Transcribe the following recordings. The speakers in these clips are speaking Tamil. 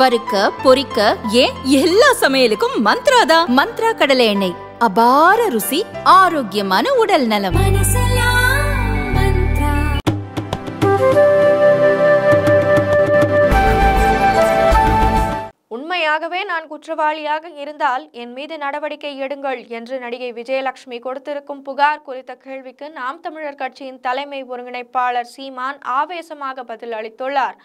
வறுக்க பொறிக்க ஏன் எல்லா சமையலுக்கும் மந்த்ரா தான் மந்த்ரா கடலை எண்ணெய் அபார ருசி ஆரோக்கியமான உடல் நலம் உண்மையாகவே நான் குற்றவாளியாக இருந்தால் என் மீது நடவடிக்கை எடுங்கள் என்று நடிகை விஜயலட்சுமி கொடுத்திருக்கும் புகார் குறித்த கேள்விக்கு நாம் தமிழர் கட்சியின் தலைமை ஒருங்கிணைப்பாளர் சீமான் ஆவேசமாக பதில் அளித்துள்ளார்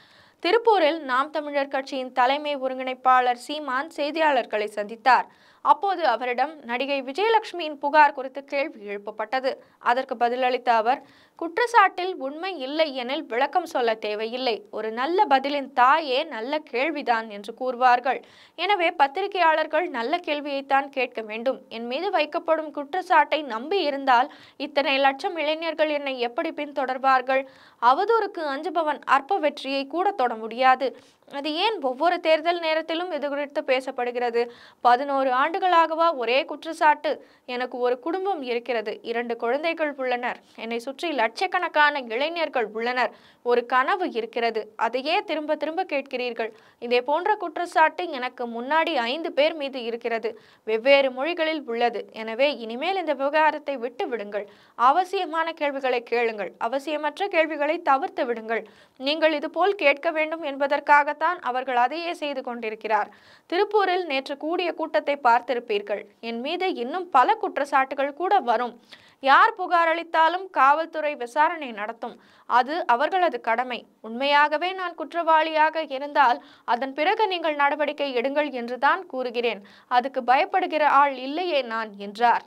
திருப்பூரில் நாம் தமிழர் கட்சியின் தலைமை ஒருங்கிணைப்பாளர் சீமான் செய்தியாளர்களை சந்தித்தார் அப்போது அவரிடம் நடிகை விஜயலட்சுமியின் புகார் குறித்து கேள்வி எழுப்பப்பட்டது அதற்கு பதிலளித்த அவர் குற்றச்சாட்டில் உண்மை இல்லை எனில் விளக்கம் சொல்ல தேவையில்லை ஒரு நல்ல பதிலின் தாயே நல்ல கேள்விதான் என்று கூறுவார்கள் எனவே பத்திரிகையாளர்கள் நல்ல கேள்வியைத்தான் கேட்க வேண்டும் என் மீது வைக்கப்படும் குற்றச்சாட்டை நம்பி இருந்தால் இத்தனை லட்சம் இளைஞர்கள் என்னை எப்படி பின்தொடர்வார்கள் அவதூறுக்கு அஞ்சுபவன் அற்ப வெற்றியை கூட தொட முடியாது அது ஏன் ஒவ்வொரு தேர்தல் நேரத்திலும் இது குறித்து பேசப்படுகிறது பதினோரு ஆண்டுகளாகவா ஒரே குற்றச்சாட்டு எனக்கு ஒரு குடும்பம் இருக்கிறது இரண்டு குழந்தைகள் உள்ளனர் என்னை சுற்றி லட்சக்கணக்கான இளைஞர்கள் உள்ளனர் ஒரு கனவு இருக்கிறது அதையே திரும்ப திரும்ப கேட்கிறீர்கள் இதே போன்ற குற்றச்சாட்டு எனக்கு முன்னாடி ஐந்து பேர் மீது இருக்கிறது வெவ்வேறு மொழிகளில் உள்ளது எனவே இனிமேல் இந்த விவகாரத்தை விட்டு விடுங்கள் அவசியமான கேள்விகளை கேளுங்கள் அவசியமற்ற கேள்விகளை தவிர்த்து விடுங்கள் நீங்கள் இதுபோல் கேட்க வேண்டும் என்பதற்காக காரணமாகத்தான் அவர்கள் அதையே செய்து கொண்டிருக்கிறார் திருப்பூரில் நேற்று கூடிய கூட்டத்தை பார்த்திருப்பீர்கள் என் மீது இன்னும் பல குற்றச்சாட்டுகள் கூட வரும் யார் புகார் அளித்தாலும் காவல்துறை விசாரணை நடத்தும் அது அவர்களது கடமை உண்மையாகவே நான் குற்றவாளியாக இருந்தால் அதன் பிறகு நீங்கள் நடவடிக்கை எடுங்கள் என்றுதான் கூறுகிறேன் அதுக்கு பயப்படுகிற ஆள் இல்லையே நான் என்றார்